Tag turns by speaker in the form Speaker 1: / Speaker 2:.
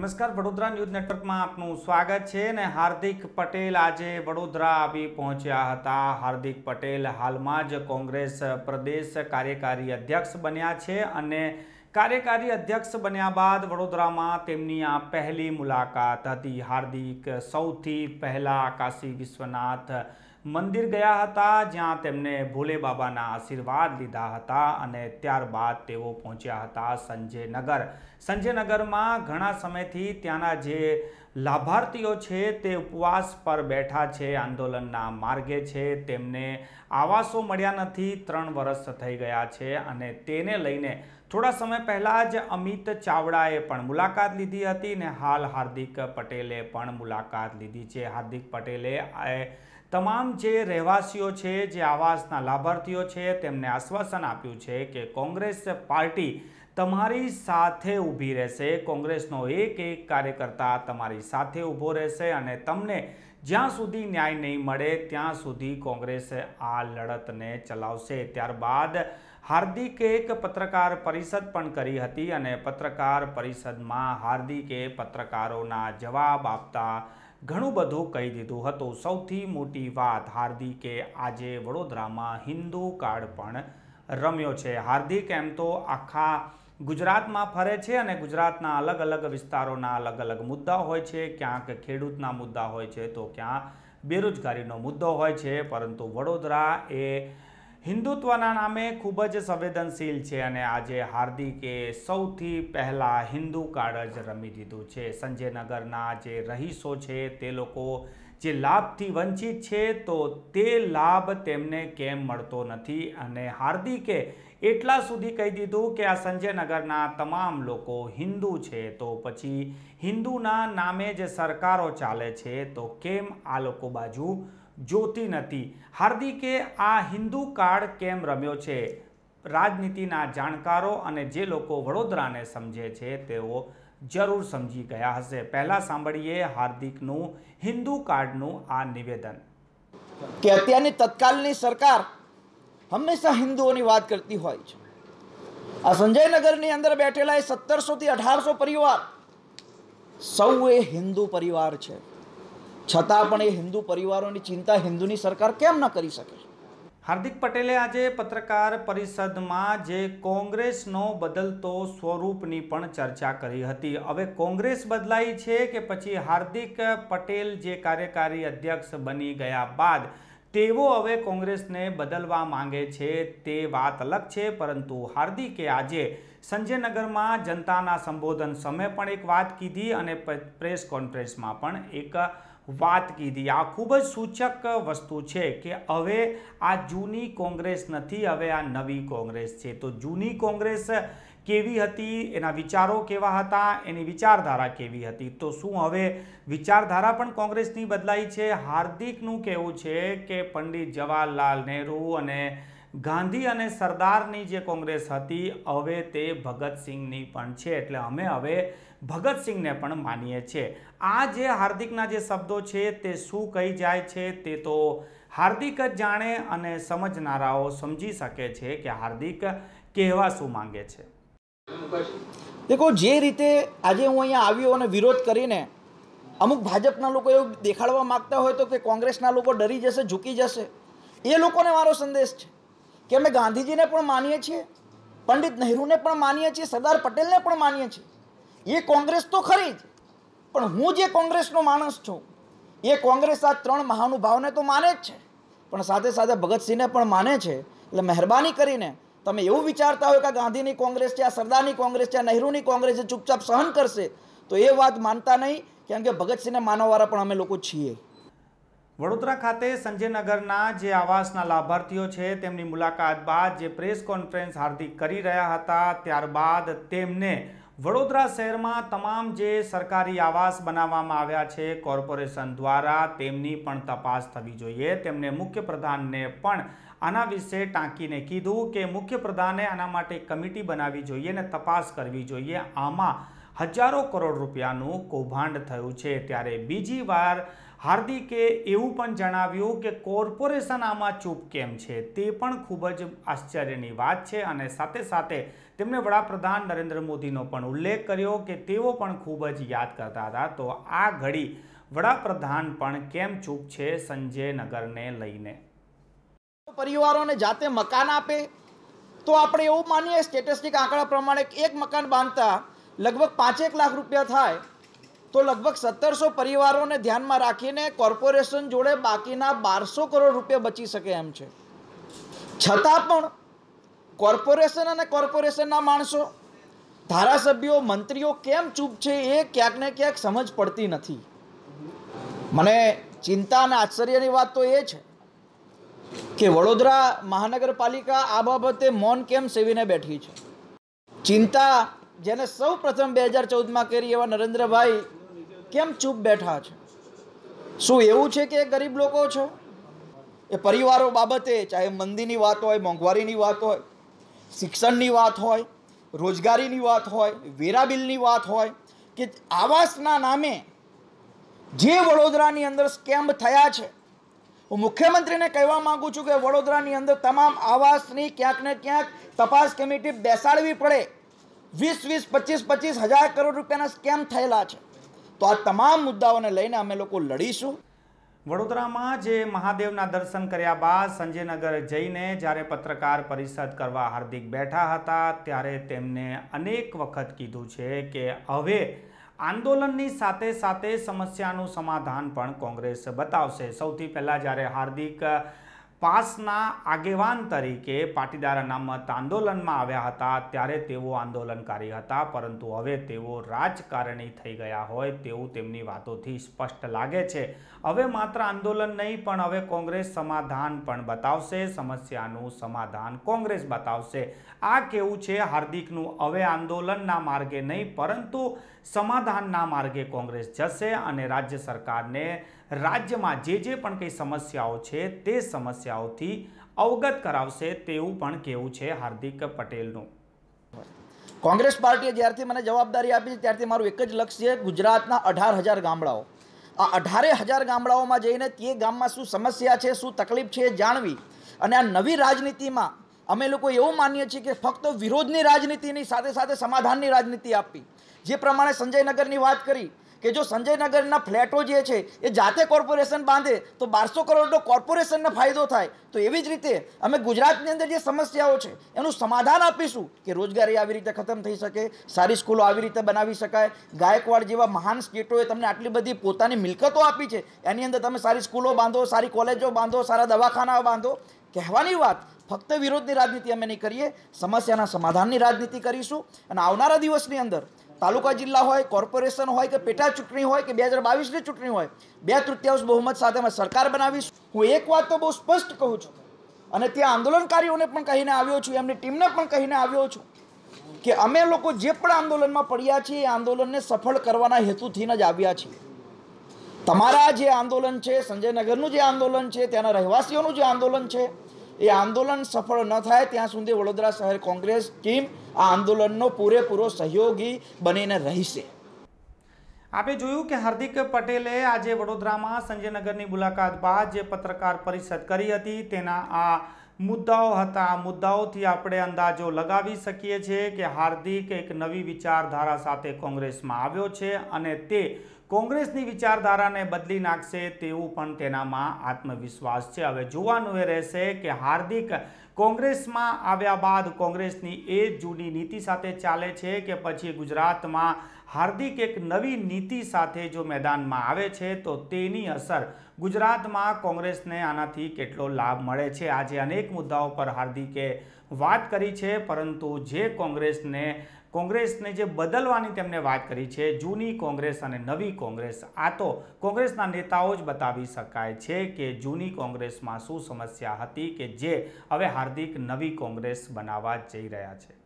Speaker 1: નમસ્કાર વડોદરા ન્યૂઝ નેટવર્કમાં આપનું સ્વાગત છે ને હાર્દિક પટેલ આજે વડોદરા આવી પહોંચ્યા હતા હાર્દિક પટેલ હાલમાં જ કોંગ્રેસ પ્રદેશ કાર્યકારી અધ્યક્ષ બન્યા છે અને કાર્યકારી અધ્યક્ષ બન્યા બાદ વડોદરામાં તેમની આ પહેલી મુલાકાત હતી હાર્દિક સૌથી પહેલાં કાશી વિશ્વનાથ મંદિર ગયા હતા જ્યાં તેમણે ભોલે બાબાના આશીર્વાદ લીધા હતા અને ત્યારબાદ તેઓ પહોંચ્યા હતા સંજયનગર સંજયનગરમાં ઘણા સમયથી ત્યાંના જે લાભાર્થીઓ છે તે ઉપવાસ પર બેઠા છે આંદોલનના માર્ગે છે તેમને આવાસો મળ્યા નથી ત્રણ વર્ષ થઈ ગયા છે અને તેને લઈને થોડા સમય પહેલાં જ અમિત ચાવડાએ પણ મુલાકાત લીધી હતી ને હાલ હાર્દિક પટેલે પણ મુલાકાત લીધી છે હાર્દિક પટેલે તમામ જે રહેવાસીઓ છે જે આવાસના લાભાર્થીઓ છે તેમને આશ્વાસન આપ્યું છે કે કોંગ્રેસ પાર્ટી તમારી સાથે ઊભી રહેશે કોંગ્રેસનો એક એક કાર્યકર્તા તમારી સાથે ઊભો રહેશે અને તમને જ્યાં સુધી ન્યાય નહીં મળે ત્યાં સુધી કોંગ્રેસે આ લડતને ચલાવશે ત્યારબાદ હાર્દિકે એક પત્રકાર પરિષદ પણ કરી હતી અને પત્રકાર પરિષદમાં હાર્દિકે પત્રકારોના જવાબ આપતા ઘણું બધું કહી દીધું હતું સૌથી મોટી વાત હાર્દિકે આજે વડોદરામાં હિન્દુ કાર્ડ પણ રમ્યો છે હાર્દિક એમ તો આખા ગુજરાતમાં ફરે છે અને ગુજરાતના અલગ અલગ વિસ્તારોના અલગ અલગ મુદ્દા હોય છે ક્યાંક ખેડૂતના મુદ્દા હોય છે તો ક્યાં બેરોજગારીનો મુદ્દો હોય છે પરંતુ વડોદરા એ હિન્દુત્વના નામે ખૂબ જ સંવેદનશીલ છે અને આજે હાર્દિકે સૌથી પહેલાં હિન્દુ કાર્ડ જ રમી દીધું છે સંજયનગરના જે રહીશો છે તે લોકો જે લાભથી વંચિત છે તો તે લાભ તેમને કેમ મળતો નથી અને હાર્દિકે એટલા સુધી કહી દીધું કે આ સંજયનગરના તમામ લોકો હિન્દુ છે તો પછી હિન્દુના નામે જે સરકારો ચાલે છે તો કેમ આ લોકો બાજુ જોતી નથી હાર્દિકે આ હિન્દુ કાર્ડ કેમ રમ્યો છે રાજનીતિના જાણકારો અને જે લોકો વડોદરાને સમજે છે તેઓ જરૂર સમજી ગયા હશે પહેલાં સાંભળીએ હાર્દિકનું હિન્દુ કાર્ડનું આ નિવેદન
Speaker 2: કે અત્યારની તત્કાલની સરકાર હંમેશા હિન્દુઓની વાત કરતી હોય છે આ સંજયનગરની અંદર બેઠેલા એ સત્તરસોથી અઢારસો પરિવાર સૌ એ હિન્દુ પરિવાર છે છતાં પણ એ હિન્દુ પરિવારોની
Speaker 1: ચિંતા હિન્દુની સરકાર કેમ ન કરી શકે હાર્દિક પટેલે આજે પત્રકાર પરિષદમાં જે કોંગ્રેસનો બદલતો સ્વરૂપની પણ ચર્ચા કરી હતી હવે કોંગ્રેસ બદલાઈ છે કે પછી હાર્દિક પટેલ જે કાર્યકારી અધ્યક્ષ બની ગયા બાદ તેઓ હવે કોંગ્રેસને બદલવા માંગે છે તે વાત અલગ છે પરંતુ હાર્દિકે આજે સંજયનગરમાં જનતાના સંબોધન સમયે પણ એક વાત કીધી અને પ્રેસ કોન્ફરન્સમાં પણ એક વાત કીધી આ ખૂબ જ સૂચક વસ્તુ છે કે હવે આ જૂની કોંગ્રેસ નથી હવે આ નવી કોંગ્રેસ છે તો જૂની કોંગ્રેસ કેવી હતી એના વિચારો કેવા હતા એની વિચારધારા કેવી હતી તો શું હવે વિચારધારા પણ કોંગ્રેસની બદલાઈ છે હાર્દિકનું કહેવું છે કે પંડિત જવાહરલાલ નહેરુ અને ગાંધી અને સરદારની જે કોંગ્રેસ હતી હવે તે ભગતસિંહની પણ છે એટલે અમે હવે ભગતસિંહને પણ માનીએ છીએ આ જે હાર્દિકના જે શબ્દો છે તે શું કહી જાય છે તે તો હાર્દિક જ જાણે અને સમજનારાઓ સમજી શકે છે કે હાર્દિક કહેવા શું માંગે છે
Speaker 2: દેખો જે રીતે આજે હું અહીંયા આવ્યો અને વિરોધ કરીને અમુક ભાજપના લોકો એવું દેખાડવા માગતા હોય તો કે કોંગ્રેસના લોકો ડરી જશે ઝૂકી જશે એ લોકોને મારો સંદેશ છે કે અમે ગાંધીજીને પણ માનીએ છીએ પંડિત નહેરુને પણ માનીએ છીએ સરદાર પટેલને પણ માનીએ છીએ એ કોંગ્રેસ તો ખરી જ પણ હું જે કોંગ્રેસનો માણસ છું એ કોંગ્રેસ આ ત્રણ મહાનુભાવને તો માને જ છે પણ સાથે સાથે ભગતસિંહને પણ માને છે એટલે મહેરબાની કરીને તમે એવું વિચારતા હોય કે ગાંધીની કોંગ્રેસ છે આ સરદારની કોંગ્રેસ છે આ નહેરુની કોંગ્રેસ છે ચૂપચાપ સહન કરશે તો એ વાત માનતા નહીં કેમ કે ભગતસિંહને માનવાવાળા પણ અમે લોકો છીએ
Speaker 1: વડોદરા ખાતે સંજયનગરના જે આવાસના લાભાર્થીઓ છે તેમની મુલાકાત બાદ જે પ્રેસ કોન્ફરન્સ હાર્દિક કરી રહ્યા હતા ત્યારબાદ તેમને વડોદરા શહેરમાં તમામ જે સરકારી આવાસ બનાવવામાં આવ્યા છે કોર્પોરેશન દ્વારા તેમની પણ તપાસ થવી જોઈએ તેમણે મુખ્યપ્રધાનને પણ આના વિશે ટાંકીને કીધું કે મુખ્યપ્રધાને આના માટે કમિટી બનાવવી જોઈએ અને તપાસ કરવી જોઈએ આમાં હજારો કરોડ રૂપિયાનું કૌભાંડ થયું છે ત્યારે બીજી વાર હાર્દિકે એવું પણ જણાવ્યું કે કોર્પોરેશન આમાં ચૂપ કેમ છે તે પણ ખૂબ જ આશ્ચર્યની વાત છે અને સાથે સાથે તેમણે વડાપ્રધાન નરેન્દ્ર મોદીનો પણ ઉલ્લેખ કર્યો કે તેઓ પણ ખૂબ જ યાદ કરતા હતા તો આ ઘડી વડાપ્રધાન પણ કેમ ચૂપ છે સંજય નગરને લઈને
Speaker 2: પરિવારોને જાતે મકાન આપે તો આપણે એવું માનીએ સ્ટેટિસ્ટિક આંકડા પ્રમાણે એક મકાન બાંધતા લગભગ પાંચેક લાખ રૂપિયા થાય તો લગભગ સત્તરસો પરિવારોને ધ્યાનમાં રાખીને કોર્પોરેશન જોડે બાકીના બારસો કરોડ રૂપિયા બચી શકે એમ છે છતાં પણ કોર્પોરેશન અને કોર્પોરેશનના માણસો ધારાસભ્યો મંત્રીઓ કેમ ચૂપ છે એ ક્યાંક ને ક્યાંક સમજ પડતી નથી મને ચિંતા અને આશ્ચર્યની વાત તો એ છે કે વડોદરા મહાનગરપાલિકા આ બાબતે મૌન કેમ સેવીને બેઠી છે ચિંતા જેને સૌ પ્રથમ બે હજાર ચૌદમાં કરી એવા નરેન્દ્રભાઈ કેમ ચૂપ બેઠા છે શું એવું છે કે ગરીબ લોકો છો એ પરિવારો બાબતે ચાહે મંદીની વાત હોય મોંઘવારીની વાત હોય શિક્ષણની વાત હોય રોજગારીની વાત હોય વેરા બિલની વાત હોય કે આવાસના નામે જે વડોદરાની અંદર સ્કેમ થયા છે હું મુખ્યમંત્રીને કહેવા માગું છું કે વડોદરાની અંદર તમામ આવાસની ક્યાંક ને ક્યાંક તપાસ કમિટી બેસાડવી પડે વીસ વીસ પચીસ પચીસ હજાર કરોડ રૂપિયાના સ્કેમ થયેલા
Speaker 1: છે તો આ તમામ મુદ્દાઓને લઈને અમે લોકો લડીશું વડોદરામાં જે મહાદેવના દર્શન કર્યા બાદ સંજયનગર જઈને જ્યારે પત્રકાર પરિષદ કરવા હાર્દિક બેઠા હતા ત્યારે તેમને અનેક વખત કીધું છે કે હવે આંદોલનની સાથે સાથે સમસ્યાનું સમાધાન પણ કોંગ્રેસ બતાવશે સૌથી પહેલાં જ્યારે હાર્દિક પાસના આગેવાન તરીકે પાટીદાર અનામત આંદોલનમાં આવ્યા હતા ત્યારે તેઓ આંદોલનકારી હતા પરંતુ હવે તેઓ રાજકારણી થઈ ગયા હોય તેવું તેમની વાતોથી સ્પષ્ટ લાગે છે હવે માત્ર આંદોલન નહીં પણ હવે કોંગ્રેસ સમાધાન પણ બતાવશે સમસ્યાનું સમાધાન કોંગ્રેસ બતાવશે આ કેવું છે હાર્દિકનું હવે આંદોલનના માર્ગે નહીં પરંતુ સમાધાનના માર્ગે કોંગ્રેસ જશે અને રાજ્ય સરકારને રાજ્યમાં જે જે પણ કંઈ સમસ્યાઓ છે તે સમસ્યાઓથી અવગત કરાવશે તેવું પણ કહેવું છે હાર્દિક પટેલનું
Speaker 2: કોંગ્રેસ પાર્ટીએ જ્યારથી મને જવાબદારી આપી ત્યારથી મારું એક જ લક્ષ્ય ગુજરાતના અઢાર હજાર ગામડાઓ આ અઢારે હજાર ગામડાઓમાં જઈને તે ગામમાં શું સમસ્યા છે શું તકલીફ છે એ જાણવી અને આ નવી રાજનીતિમાં અમે લોકો એવું માનીએ છીએ કે ફક્ત વિરોધની રાજનીતિની સાથે સાથે સમાધાનની રાજનીતિ આપવી જે પ્રમાણે સંજયનગરની વાત કરી કે જો સંજયનગરના ફ્લેટો જે છે એ જાતે કોર્પોરેશન બાંધે તો બારસો કરોડનો કોર્પોરેશનને ફાયદો થાય તો એવી જ રીતે અમે ગુજરાતની અંદર જે સમસ્યાઓ છે એનું સમાધાન આપીશું કે રોજગારી આવી રીતે ખતમ થઈ શકે સારી સ્કૂલો આવી રીતે બનાવી શકાય ગાયકવાડ જેવા મહાન સ્ટેટોએ તમને આટલી બધી પોતાની મિલકતો આપી છે એની અંદર તમે સારી સ્કૂલો બાંધો સારી કોલેજો બાંધો સારા દવાખાનાઓ બાંધો કહેવાની વાત ફક્ત વિરોધની રાજનીતિ અમે નહીં કરીએ સમસ્યાના સમાધાનની રાજનીતિ કરીશું અને આવનારા દિવસની અંદર તાલુકા જિલ્લા હોય કોર્પોરેશન હોય કે પેટા ચૂંટણી હોય કે બે હજાર બાવીસની ચૂંટણી હોય બે તૃતીયાંશ બહુમત સાથે અમે સરકાર બનાવીશ હું એક વાત તો બહુ સ્પષ્ટ કહું છું અને ત્યાં આંદોલનકારીઓને પણ કહીને આવ્યો છું એમની ટીમને પણ કહીને આવ્યો છું કે અમે લોકો જે પણ આંદોલનમાં પડ્યા છીએ એ આંદોલનને સફળ કરવાના હેતુથી જ આવ્યા છીએ તમારા જે આંદોલન છે સંજયનગરનું જે આંદોલન છે ત્યાંના રહેવાસીઓનું જે આંદોલન છે એ આંદોલન સફળ ન થાય ત્યાં સુધી વડોદરા શહેર
Speaker 1: કોંગ્રેસ ટીમ આ આંદોલનનો પૂરેપૂરો સહયોગી બનીને રહેશે આપે જોયું કે હાર્દિક પટેલે આજે વડોદરામાં સંજયનગરની મુલાકાત બાદ જે પત્રકાર પરિષદ કરી હતી તેના આ મુદ્દાઓ હતા આ મુદ્દાઓથી આપણે અંદાજો લગાવી શકીએ છીએ કે હાર્દિક એક નવી વિચારધારા સાથે કોંગ્રેસમાં આવ્યો છે અને તે કોંગ્રેસની વિચારધારાને બદલી નાખશે તેવું પણ તેનામાં આત્મવિશ્વાસ છે હવે જોવાનું એ રહેશે કે હાર્દિક કોંગ્રેસમાં આવ્યા બાદ કોંગ્રેસની એ જૂની નીતિ સાથે ચાલે છે કે પછી ગુજરાતમાં હાર્દિક એક નવી નીતિ સાથે જો મેદાનમાં આવે છે તો તેની અસર ગુજરાતમાં કોંગ્રેસને આનાથી કેટલો લાભ મળે છે આજે અનેક મુદ્દાઓ પર હાર્દિકે વાત કરી છે પરંતુ જે કોંગ્રેસને કોંગ્રેસને જે બદલવાની તેમણે વાત કરી છે જૂની કોંગ્રેસ અને નવી કોંગ્રેસ આ તો કોંગ્રેસના નેતાઓ જ બતાવી શકાય છે કે જૂની કોંગ્રેસમાં શું સમસ્યા હતી કે જે હવે હાર્દિક નવી કોંગ્રેસ બનાવવા જઈ રહ્યા છે